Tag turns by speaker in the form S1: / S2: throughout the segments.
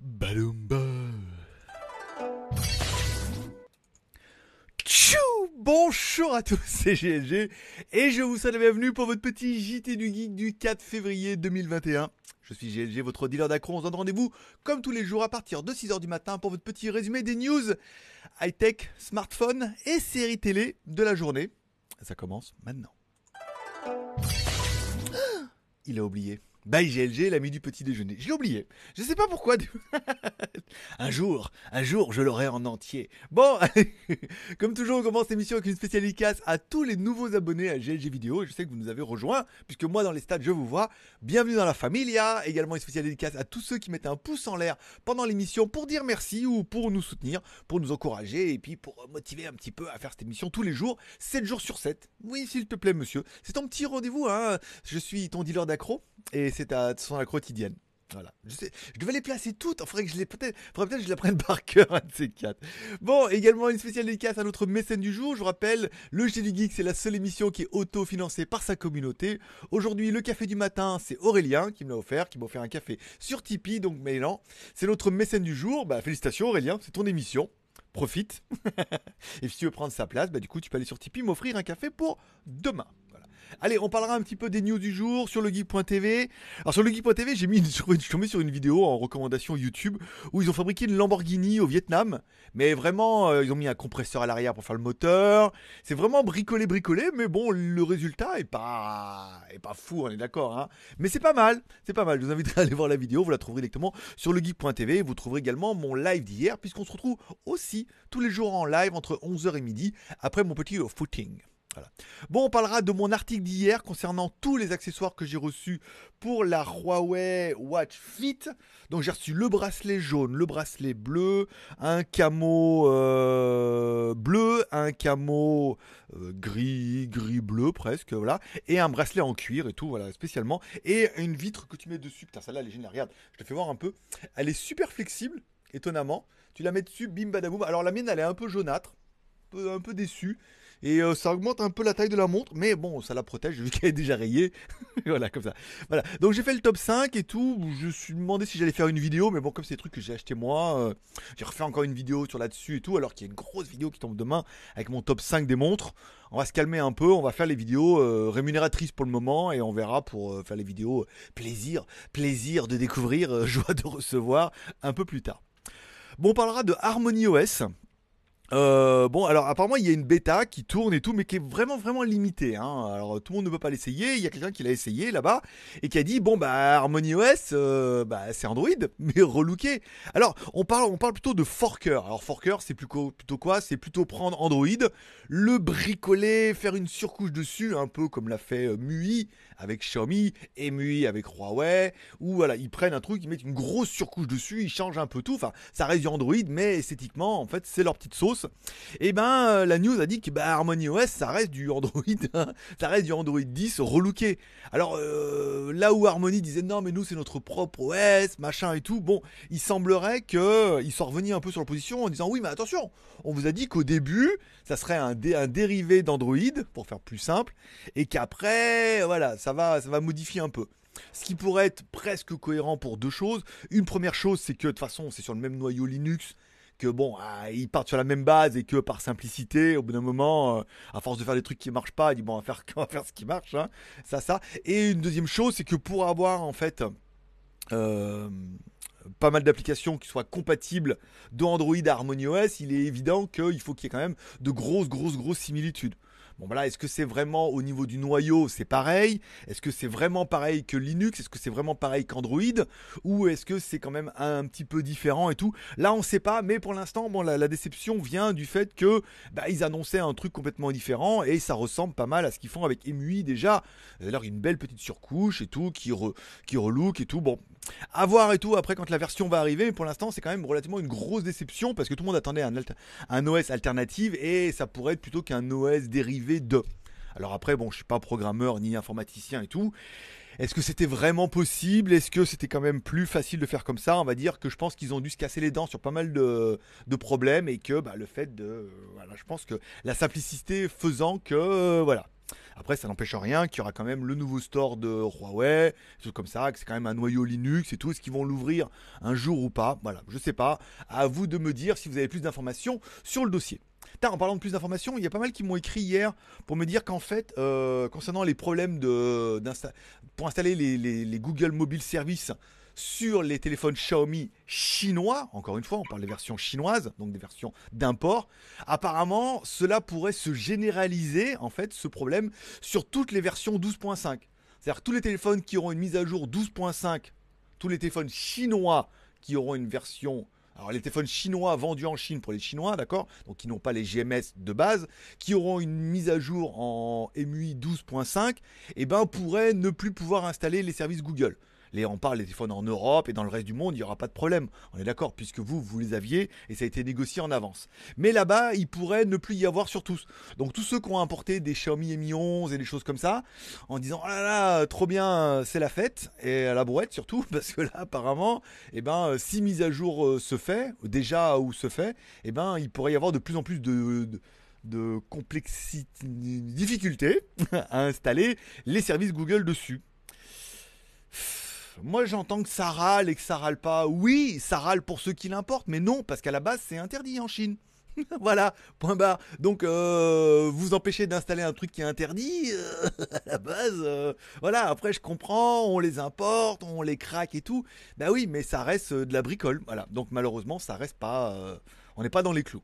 S1: Balumba. Tchou Bonjour à tous, c'est GLG et je vous souhaite la bienvenue pour votre petit JT du Geek du 4 février 2021. Je suis GLG, votre dealer d'acron. On se donne rendez-vous comme tous les jours à partir de 6h du matin pour votre petit résumé des news high-tech, smartphone et séries télé de la journée. Ça commence maintenant. Il a oublié. Bye GLG, l'ami du petit déjeuner. J'ai oublié. Je sais pas pourquoi. un jour, un jour, je l'aurai en entier. Bon, comme toujours, on commence l'émission avec une spéciale casse à tous les nouveaux abonnés à GLG Vidéo. Je sais que vous nous avez rejoints, puisque moi, dans les stades, je vous vois. Bienvenue dans la familia. Également, une spéciale dédicace à tous ceux qui mettent un pouce en l'air pendant l'émission pour dire merci ou pour nous soutenir, pour nous encourager et puis pour motiver un petit peu à faire cette émission tous les jours, 7 jours sur 7. Oui, s'il te plaît, monsieur. C'est ton petit rendez-vous, hein. Je suis ton dealer d'accro et c'est à son la quotidienne. Voilà. Je, sais, devais les placer toutes. Il faudrait je les peut-être, que je la prenne par cœur, de ces quatre. Bon, également une spéciale dédicace à notre mécène du jour. Je vous rappelle, le du Geek, c'est la seule émission qui est auto-financée par sa communauté. Aujourd'hui, le café du matin, c'est Aurélien qui me l'a offert, qui m'a offert un café sur Tipeee, donc Mélan. C'est notre mécène du jour. Bah, félicitations Aurélien, c'est ton émission profite. et si tu veux prendre sa place, bah, du coup, tu peux aller sur Tipeee m'offrir un café pour demain. Allez, on parlera un petit peu des news du jour sur legeek.tv. Alors sur legeek.tv, j'ai mis je suis tombé sur une vidéo en recommandation YouTube où ils ont fabriqué une Lamborghini au Vietnam, mais vraiment euh, ils ont mis un compresseur à l'arrière pour faire le moteur. C'est vraiment bricolé bricolé, mais bon, le résultat est pas est pas fou, on est d'accord hein. Mais c'est pas mal, c'est pas mal. Je vous inviterai à aller voir la vidéo, vous la trouverez directement sur le legeek.tv. Vous trouverez également mon live d'hier puisqu'on se retrouve aussi tous les jours en live entre 11h et midi après mon petit footing. Bon, on parlera de mon article d'hier concernant tous les accessoires que j'ai reçus pour la Huawei Watch Fit. Donc j'ai reçu le bracelet jaune, le bracelet bleu, un camo euh, bleu, un camo euh, gris, gris bleu presque, voilà, et un bracelet en cuir et tout, voilà, spécialement, et une vitre que tu mets dessus. Putain, celle-là, elle est géniale. Regarde, je te fais voir un peu. Elle est super flexible, étonnamment. Tu la mets dessus, bim badaboum. Alors la mienne, elle est un peu jaunâtre, un peu déçue. Et euh, ça augmente un peu la taille de la montre, mais bon, ça la protège vu qu'elle est déjà rayée. voilà, comme ça. Voilà. Donc j'ai fait le top 5 et tout. Je me suis demandé si j'allais faire une vidéo, mais bon, comme c'est des trucs que j'ai acheté moi, euh, j'ai refait encore une vidéo sur là-dessus et tout, alors qu'il y a une grosse vidéo qui tombe demain avec mon top 5 des montres. On va se calmer un peu, on va faire les vidéos euh, rémunératrices pour le moment et on verra pour faire les vidéos plaisir, plaisir de découvrir, joie de recevoir un peu plus tard. Bon, on parlera de Harmony OS. Euh, bon, alors apparemment il y a une bêta qui tourne et tout, mais qui est vraiment vraiment limitée. Hein. Alors tout le monde ne peut pas l'essayer. Il y a quelqu'un qui l'a essayé là-bas et qui a dit bon bah Harmony OS, euh, bah, c'est Android mais relooké. Alors on parle on parle plutôt de forker. Alors forker c'est plutôt quoi C'est plutôt prendre Android, le bricoler, faire une surcouche dessus, un peu comme l'a fait euh, MUI avec Xiaomi et MUI avec Huawei. Ou voilà ils prennent un truc, ils mettent une grosse surcouche dessus, ils changent un peu tout. Enfin ça reste du Android mais esthétiquement en fait c'est leur petite sauce et eh ben euh, la news a dit que bah, Harmony OS ça reste du Android, hein, ça reste du Android 10 relooké. Alors euh, là où Harmony disait non mais nous c'est notre propre OS, machin et tout, bon, il semblerait qu'ils euh, sont revenus un peu sur la position en disant oui mais attention, on vous a dit qu'au début ça serait un, un dérivé d'Android, pour faire plus simple, et qu'après voilà ça va, ça va modifier un peu. Ce qui pourrait être presque cohérent pour deux choses. Une première chose, c'est que de toute façon, c'est sur le même noyau Linux, bon, ah, ils partent sur la même base et que par simplicité, au bout d'un moment, euh, à force de faire des trucs qui marchent pas, il dit bon, on va faire, faire ce qui marche, hein. ça, ça. Et une deuxième chose, c'est que pour avoir en fait euh, pas mal d'applications qui soient compatibles d'Android à OS, il est évident qu'il faut qu'il y ait quand même de grosses, grosses, grosses similitudes. Bon voilà, bah est-ce que c'est vraiment au niveau du noyau, c'est pareil Est-ce que c'est vraiment pareil que Linux Est-ce que c'est vraiment pareil qu'Android Ou est-ce que c'est quand même un, petit peu différent et tout Là, on ne sait pas, mais pour l'instant, bon, la, déception vient du fait que bah, ils annonçaient un truc complètement différent et ça ressemble pas mal à ce qu'ils font avec EMUI déjà. D'ailleurs, une belle petite surcouche et tout qui, re, qui relook et tout. Bon, avoir voir et tout après quand la version va arriver. Mais pour l'instant, c'est quand même relativement une grosse déception parce que tout le monde attendait un, OS alternative et ça pourrait être plutôt qu'un OS dérivé de. Alors après, bon, je suis pas programmeur ni informaticien et tout. Est-ce que c'était vraiment possible Est-ce que c'était quand même plus facile de faire comme ça On va dire que je pense qu'ils ont dû se casser les dents sur pas mal de, problèmes et que bah, le fait de... Voilà, je pense que la simplicité faisant que... Euh, voilà. Après, ça n'empêche rien qu'il y aura quand même le nouveau store de Huawei, tout comme ça, que c'est quand même un noyau Linux et tout. Est-ce qu'ils vont l'ouvrir un jour ou pas Voilà, je sais pas. À vous de me dire si vous avez plus d'informations sur le dossier. en parlant de plus d'informations, il y a pas mal qui m'ont écrit hier pour me dire qu'en fait, euh, concernant les problèmes de, pour installer les Google Mobile Services, sur les téléphones Xiaomi chinois. Encore une fois, on parle des versions chinoises, donc des versions d'import. Apparemment, cela pourrait se généraliser, en fait, ce problème, sur toutes les versions 12.5. C'est-à-dire tous les téléphones qui auront une mise à jour 12.5, tous les téléphones chinois qui auront une version alors les téléphones chinois vendus en Chine pour les Chinois, d'accord Donc qui n'ont pas les GMS de base, qui auront une mise à jour en MUI 12.5, et eh ben pourraient ne plus pouvoir installer les services Google les, on parle des téléphones en Europe et dans le reste du monde, il n'y aura pas de problème. On est d'accord, puisque vous, vous les aviez et ça a été négocié en avance. Mais là-bas, il pourrait ne plus y avoir sur tous. Donc tous ceux qui ont importé des Xiaomi Mi 11 et des choses comme ça, en disant oh là là, trop bien, c'est la fête et à la brouette surtout, parce que là, apparemment, eh ben, si mise à jour euh, se fait déjà ou se fait, eh ben, il pourrait y avoir de plus en plus de, de complexité, à installer les services Google dessus. Moi j'entends que ça râle et que ça râle pas. Oui, ça râle pour ceux qui l'importent, mais non, parce qu'à la base c'est interdit en Chine. voilà, point barre. Donc euh, vous empêchez d'installer un truc qui est interdit, euh, à la base, euh, voilà, après je comprends, on les importe, on les craque et tout. Bah oui, mais ça reste de la bricole, voilà. Donc malheureusement, ça reste pas... on n'est pas dans les clous.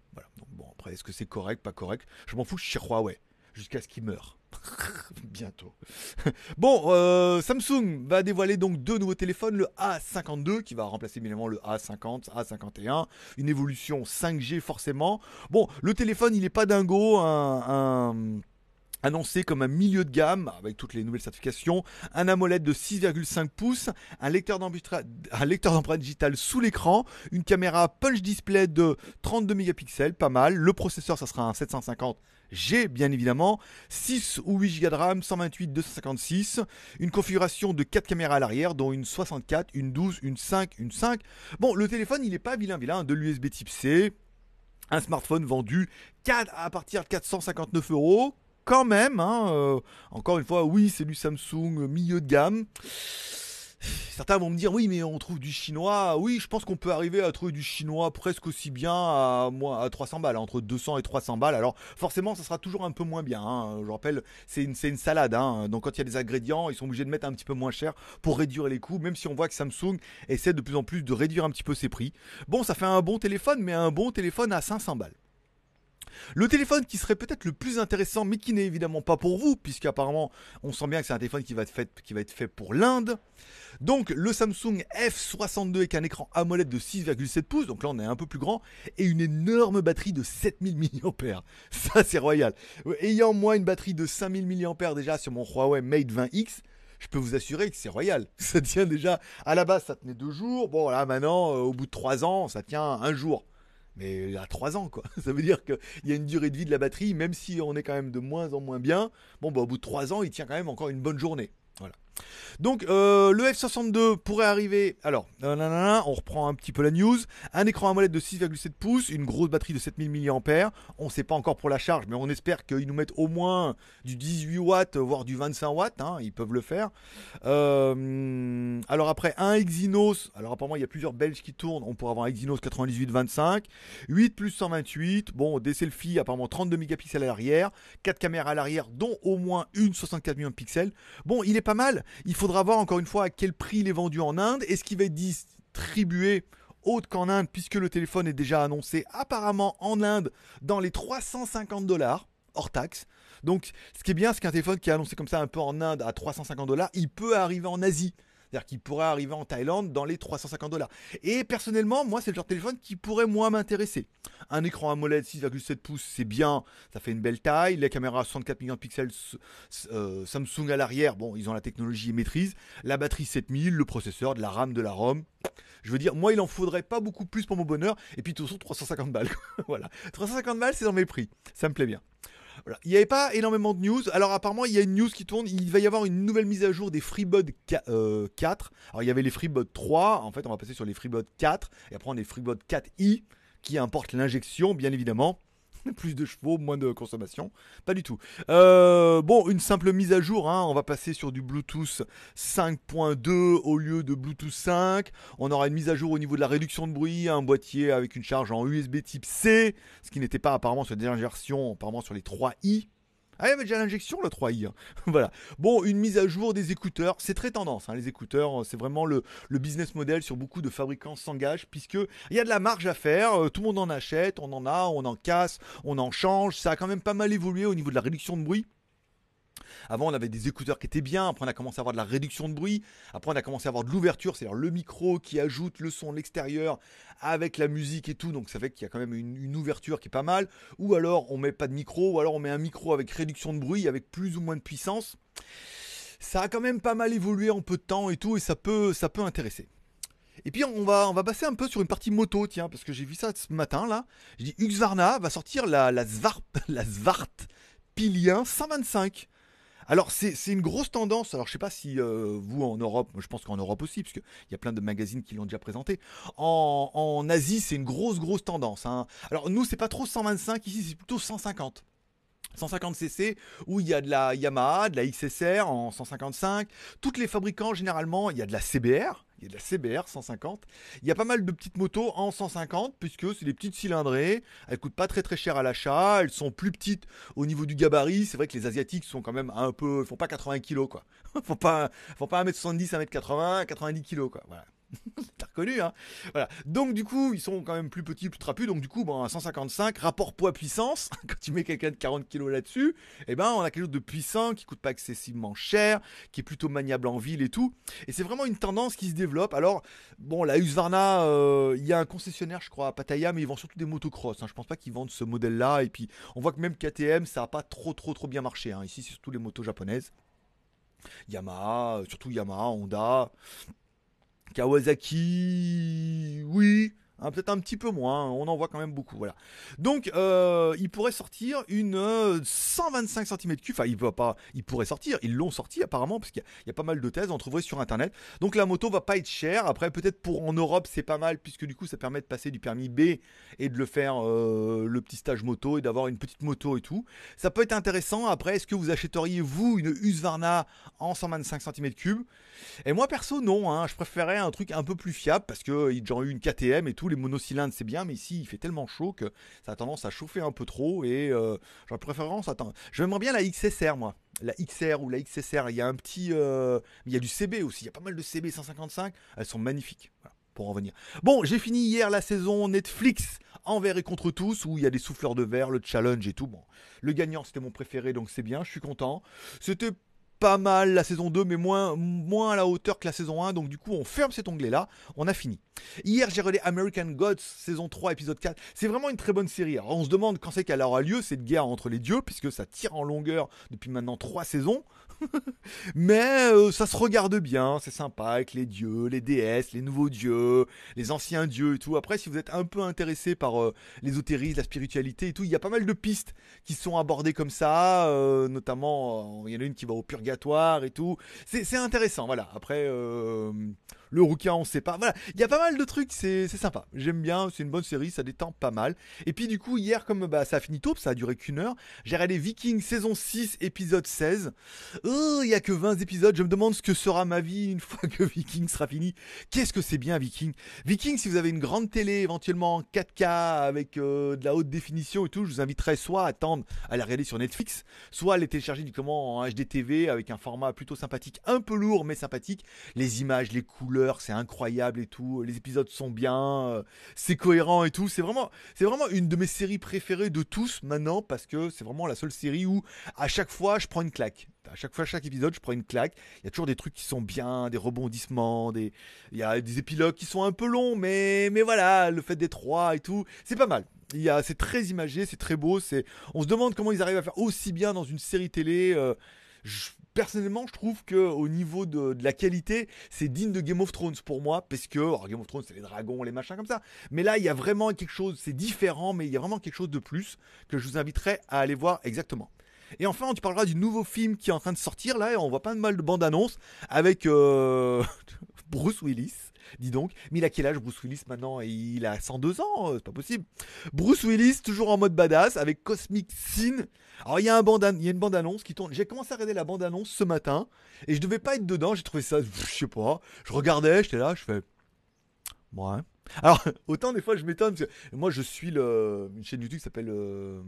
S1: bon, après, est-ce que c'est correct, pas correct Je m'en fous, je suis Huawei jusqu'à ce qu'il meure. Bientôt. bon, euh, Samsung va dévoiler donc deux nouveaux téléphones, le A52 qui va remplacer évidemment le A50, A51, une évolution 5G forcément. Bon, le téléphone il n'est pas dingo, hein, un annoncé comme un milieu de gamme avec toutes les nouvelles certifications, un AMOLED de 6,5 pouces, un lecteur d'empreinte digitales sous l'écran, une caméra punch display de 32 mégapixels, pas mal, le processeur ça sera un 750 G bien évidemment, 6 ou 8 Go de RAM, 128, 256, une configuration de 4 caméras à l'arrière, dont une 64, une 12, une 5, une 5. Bon, le téléphone il n'est pas vilain vilain, de l'USB type C, un smartphone vendu à partir de 459 euros quand même, hein, euh, encore une fois, oui, c'est du Samsung euh, milieu de gamme. Certains vont me dire, oui, mais on trouve du chinois. Oui, je pense qu'on peut arriver à trouver du chinois presque aussi bien à, à 300 balles, hein, entre 200 et 300 balles. Alors, forcément, ça sera toujours un peu moins bien. Hein. Je rappelle, c'est une, salade. Donc, quand il y a des ingrédients, ils sont obligés de mettre un petit peu moins cher pour réduire les coûts, même si on voit que Samsung essaie de plus en plus de réduire un petit peu ses prix. Bon, ça fait un bon téléphone, mais un bon téléphone à 500 balles. Le téléphone qui serait peut-être le plus intéressant, mais qui n'est évidemment pas pour vous, puisqu'apparemment on sent bien que c'est un téléphone qui va être fait, qui va être fait pour l'Inde. Donc le Samsung F62 avec un écran AMOLED de 6,7 pouces, donc là on est un peu plus grand, et une énorme batterie de 7000 mAh. Ça c'est royal. Ayant moi une batterie de 5000 mAh déjà sur mon Huawei Mate 20X, je peux vous assurer que c'est royal. Ça tient déjà, à la base ça tenait deux jours, bon là maintenant euh, au bout de trois ans ça tient un jour mais à 3 ans, quoi. Ça veut dire qu'il y a une durée de vie de la batterie, même si on est quand même de moins en moins bien. Bon, bah, au bout de 3 ans, il tient quand même encore une bonne journée. Donc euh, le F62 pourrait arriver. Alors, on reprend un petit peu la news. Un écran à molette de 6,7 pouces, une grosse batterie de 7000 mAh. On ne sait pas encore pour la charge, mais on espère qu'ils nous mettent au moins du 18 watts, voire du 25 watts. Hein, ils peuvent le faire. Euh, alors après, un Exynos. Alors apparemment, il y a plusieurs Belges qui tournent. On pourra avoir un Exynos 9825, 8 plus 128. Bon, des selfies apparemment 32 mégapixels à l'arrière, 4 caméras à l'arrière, dont au moins une 64 millions de pixels. Bon, il est pas mal. Il faudra voir encore une fois à quel prix il est vendu en Inde. et ce qui va être distribué autre qu'en Inde puisque le téléphone est déjà annoncé apparemment en Inde dans les 350 dollars hors taxe. Donc ce qui est bien, c'est qu'un téléphone qui est annoncé comme ça un peu en Inde à 350 dollars, il peut arriver en Asie. C'est-à-dire qu'il pourrait arriver en Thaïlande dans les 350 dollars. Et personnellement, moi, c'est le genre de téléphone qui pourrait moins m'intéresser. Un écran AMOLED 6,7 pouces, c'est bien, ça fait une belle taille. Les caméras 64 millions de pixels euh, Samsung à l'arrière, bon, ils ont la technologie et maîtrise. La batterie 7000, le processeur, de la RAM, de la ROM. Je veux dire, moi, il en faudrait pas beaucoup plus pour mon bonheur. Et puis, tout 350 balles. voilà. 350 balles, c'est dans mes prix. Ça me plaît bien. Il n'y avait pas énormément de news. Alors apparemment, il y a une news qui tourne. Il va y avoir une nouvelle mise à jour des FreeBud 4. Euh, Alors il y avait les FreeBud 3. En fait, on va passer sur les FreeBud 4. Et après, on a les FreeBud 4i qui importe l'injection, bien évidemment. plus de chevaux, moins de consommation. Pas du tout. Euh, bon, une simple mise à jour. Hein. On va passer sur du Bluetooth 5.2 au lieu de Bluetooth 5. On aura une mise à jour au niveau de la réduction de bruit. Un boîtier avec une charge en USB type C, ce qui n'était pas apparemment sur la dernière version, apparemment sur les 3i. Ah, il y avait déjà l'injection, le 3i. Hein. voilà. Bon, une mise à jour des écouteurs. C'est très tendance, hein, les écouteurs. Euh, c'est vraiment le, business model sur beaucoup de fabricants s'engagent, puisque il y a de la marge à faire. Euh, tout le monde en achète, on en a, on en casse, on en change. Ça a quand même pas mal évolué au niveau de la réduction de bruit. Avant, on avait des écouteurs qui étaient bien. Après, on a commencé à avoir de la réduction de bruit. Après, on a commencé à avoir de l'ouverture, c'est-à-dire le micro qui ajoute le son de l'extérieur avec la musique et tout. Donc, ça fait qu'il y a quand même une, ouverture qui est pas mal. Ou alors, on met pas de micro, ou alors on met un micro avec réduction de bruit, avec plus ou moins de puissance. Ça a quand même pas mal évolué en peu de temps et tout, et ça peut, ça peut intéresser. Et puis on va, on va passer un peu sur une partie moto, tiens, parce que j'ai vu ça ce matin là. J'ai dit Husqvarna va sortir la, la, Svart, la Pilien 125. Alors c'est une grosse tendance, alors je sais pas si euh, vous en Europe, je pense qu'en Europe aussi, parce il y a plein de magazines qui l'ont déjà présenté, en, Asie c'est une grosse grosse tendance. Hein. Alors nous c'est pas trop 125, ici c'est plutôt 150. 150 cc où il y a de la Yamaha, de la XSR en 155. Toutes les fabricants généralement, il y a de la CBR il y a de la CBR 150. Il y a pas mal de petites motos en 150 puisque c'est des petites cylindrées. Elles coûtent pas très très cher à l'achat. Elles sont plus petites au niveau du gabarit. C'est vrai que les asiatiques sont quand même un peu, font pas 80 kg quoi. font pas, font pas 1m70, 1m80, 90 kg quoi. Voilà. T'as reconnu, hein Voilà. Donc, du coup, ils sont quand même plus petits, plus trapus. Donc, du coup, bon, 155, rapport poids-puissance, quand tu mets quelqu'un de 40 kg là-dessus, eh ben, on a quelque chose de puissant, qui coûte pas excessivement cher, qui est plutôt maniable en ville et tout. Et c'est vraiment une tendance qui se développe. Alors, bon, la Husqvarna, euh, il y a un concessionnaire, je crois, à Pattaya, mais ils vendent surtout des motocross. Hein. Je pense pas qu'ils vendent ce modèle-là. Et puis, on voit que même KTM, ça a pas trop, trop, trop bien marché. Hein. Ici, c'est surtout les motos japonaises. Yamaha, euh, surtout Yamaha, Honda. Kawasaki, oui. Hein, peut-être un petit peu moins, hein, on en voit quand même beaucoup. Voilà. Donc, euh, il pourrait sortir une 125 euh, cm3. Enfin, il va pas, il pourrait sortir. Ils l'ont sorti apparemment parce qu'il y, a pas mal de thèses. On trouverait sur internet. Donc la moto va pas être chère. Après, peut-être pour en Europe, c'est pas mal puisque du coup, ça permet de passer du permis B et de le faire euh, le petit stage moto et d'avoir une petite moto et tout. Ça peut être intéressant. Après, est-ce que vous achèteriez vous une Husqvarna en 125 cm3 Et moi perso, non. Hein. je préférais un truc un peu plus fiable parce que ils ont eu une KTM et tout les monocylindres, c'est bien, mais ici, il fait tellement chaud que ça a tendance à chauffer un peu trop. Et euh, j'aurais préférence. Attends, j'aimerais bien la XSR, moi. La XR ou la XSR. Il y a un petit. Euh, il y a du CB aussi. Il y a pas mal de CB 155. Elles sont magnifiques. pour en venir. Bon, j'ai fini hier la saison Netflix envers et contre tous, où il y a des souffleurs de verre, le challenge et tout. Bon, le gagnant, c'était mon préféré, donc c'est bien, je suis content. C'était pas mal la saison 2, mais moins, moins à la hauteur que la saison 1. Donc du coup, on ferme cet onglet-là, on a fini. Hier, j'ai relayé American Gods, saison 3, épisode 4. C'est vraiment une très bonne série. on se demande quand c'est qu'elle aura lieu, cette guerre entre les dieux, puisque ça tire en longueur depuis maintenant 3 saisons. Mais euh, ça se regarde bien, c'est sympa avec les dieux, les déesses, les nouveaux dieux, les anciens dieux et tout. Après, si vous êtes un peu intéressé par euh, l'ésotérisme, la spiritualité et tout, il y a pas mal de pistes qui sont abordées comme ça, euh, notamment il y en a une qui va au purgatoire et tout. C'est intéressant, voilà. Après, le rouquin, on sait pas. Voilà, il y a pas mal de trucs, c'est sympa. J'aime bien, c'est une bonne série, ça détend pas mal. Et puis du coup, hier, comme bah, ça a fini tôt, ça a duré qu'une heure, j'ai regardé Vikings saison 6, épisode 16. Il n'y a que 20 épisodes, je me demande ce que sera ma vie une fois que Vikings sera fini. Qu'est-ce que c'est bien Viking Viking, si vous avez une grande télé, éventuellement 4K avec euh, de la haute définition et tout, je vous inviterai soit à attendre à la regarder sur Netflix, soit à les télécharger du comment en HDTV avec un format plutôt sympathique, un peu lourd mais sympathique. Les images, les couleurs c'est incroyable et tout, les épisodes sont bien, euh, c'est cohérent et tout. C'est vraiment, c'est vraiment une de mes séries préférées de tous maintenant parce que c'est vraiment la seule série où à chaque fois je prends une claque. À chaque fois, chaque épisode, je prends une claque. Il y a toujours des trucs qui sont bien, des rebondissements, des, il y a des épilogues qui sont un peu longs, mais, mais voilà, le fait des trois et tout, c'est pas mal. Il y a, c'est très imagé, c'est très beau. C'est, on se demande comment ils arrivent à faire aussi bien dans une série télé. Euh, personnellement, je trouve que au niveau de, la qualité, c'est digne de Game of Thrones pour moi, parce que oh, Game of Thrones, c'est les dragons, les machins comme ça. Mais là, il y a vraiment quelque chose, c'est différent, mais il y a vraiment quelque chose de plus que je vous inviterai à aller voir exactement. Et enfin, on te parlera du nouveau film qui est en train de sortir là, et on voit pas mal de bandes annonces avec euh, Bruce Willis dis donc. Mais il a quel âge Bruce Willis maintenant Il a 102 ans, euh, c'est pas possible. Bruce Willis, toujours en mode badass, avec Cosmic Sin. Alors il y, a un une bande-annonce qui tourne. J'ai commencé à regarder la bande-annonce ce matin, et je devais pas être dedans, j'ai trouvé ça, je sais pas. Je regardais, j'étais là, je fais... Ouais. Alors, autant des fois je m'étonne, parce que moi je suis le, une chaîne YouTube qui s'appelle... Euh,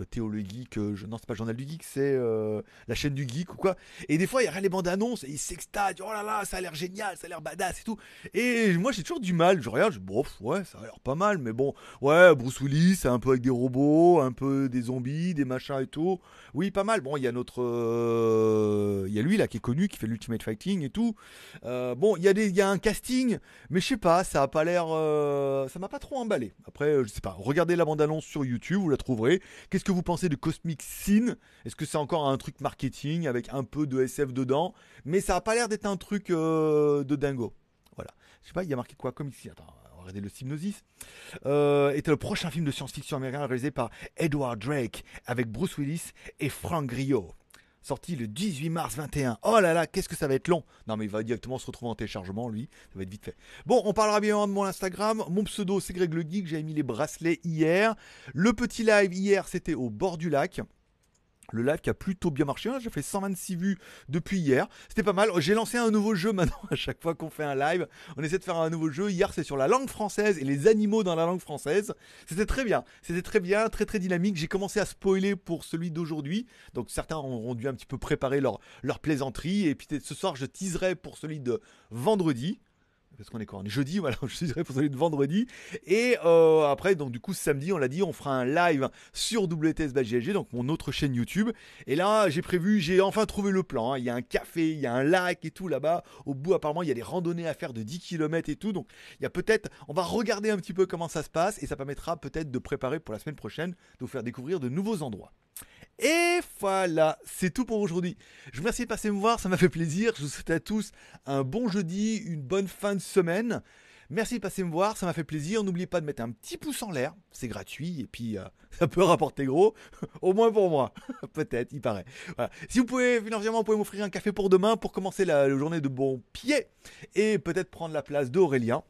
S1: euh, Théo le Geek, euh, je, non, c'est pas journal du Geek, c'est euh, la chaîne du Geek ou quoi. Et des fois, il rien les bandes annonces et il s'extase, oh là là, ça a l'air génial, ça a l'air badass et tout. Et moi, j'ai toujours du mal, je regarde, bon, ouais, ça a l'air pas mal, mais bon, ouais, Bruce Willis, un peu avec des robots, un peu des zombies, des machins et tout. Oui, pas mal. Bon, il y a notre. Il y a lui là qui est connu, qui fait l'Ultimate Fighting et tout. bon, il y, a y un casting, mais je sais pas, ça a pas l'air. ça m'a pas trop emballé. Après, je sais pas, regardez la bande annonce sur YouTube, vous la trouverez. Qu'est-ce que vous pensez de Cosmic Sin Est-ce que c'est encore un truc marketing avec un peu de SF dedans Mais ça n'a pas l'air d'être un truc euh, de dingo. Voilà. Je sais pas, il y a marqué quoi comme ici Attends, on le Synopsis. Euh, était le prochain film de science-fiction américain réalisé par Edward Drake avec Bruce Willis et Frank Griot sorti le 18 mars 21. Oh là là, qu'est-ce que ça va être long Non mais il va directement se retrouver en téléchargement, lui, ça va être vite fait. Bon, on parlera bien de mon Instagram, mon pseudo c'est Greg le Geek, j'avais mis les bracelets hier. Le petit live hier, c'était au bord du lac. Le live qui a plutôt bien marché. Hein. J'ai fait 126 vues depuis hier. C'était pas mal. J'ai lancé un nouveau jeu maintenant. À chaque fois qu'on fait un live, on essaie de faire un nouveau jeu. Hier, c'est sur la langue française et les animaux dans la langue française. C'était très bien. C'était très bien, très très dynamique. J'ai commencé à spoiler pour celui d'aujourd'hui. Donc certains auront dû un petit peu préparer leur, leur plaisanterie. Et puis ce soir, je teaserai pour celui de vendredi parce qu'on est quand même jeudi, voilà, je suis responsable de vendredi. Et euh, après, donc du coup, samedi, on l'a dit, on fera un live sur WTS donc mon autre chaîne YouTube. Et là, j'ai prévu, j'ai enfin trouvé le plan. Hein. Il y a un café, il y a un lac et tout là-bas. Au bout, apparemment, il y a des randonnées à faire de 10 km et tout. Donc, il y a peut-être, on va regarder un petit peu comment ça se passe et ça permettra peut-être de préparer pour la semaine prochaine, de vous faire découvrir de nouveaux endroits. Et voilà, c'est tout pour aujourd'hui. Je vous remercie de passer me voir, ça m'a fait plaisir. Je vous souhaite à tous un bon jeudi, une bonne fin de semaine. Merci de passer me voir, ça m'a fait plaisir. N'oubliez pas de mettre un petit pouce en l'air, c'est gratuit et puis euh, ça peut rapporter gros, au moins pour moi, peut-être, il paraît. Voilà. Si vous pouvez financièrement, vous pouvez m'offrir un café pour demain pour commencer la, la journée de bon pied et peut-être prendre la place d'Aurélien.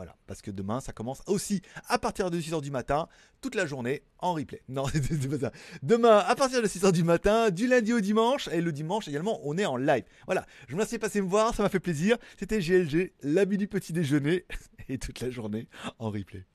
S1: Voilà, parce que demain, ça commence aussi à partir de 6h du matin, toute la journée, en replay. Non, c'est pas ça. Demain, à partir de 6h du matin, du lundi au dimanche, et le dimanche également, on est en live. Voilà, je vous remercie de passer me voir, ça m'a fait plaisir. C'était GLG, l'habit du petit déjeuner, et toute la journée, en replay.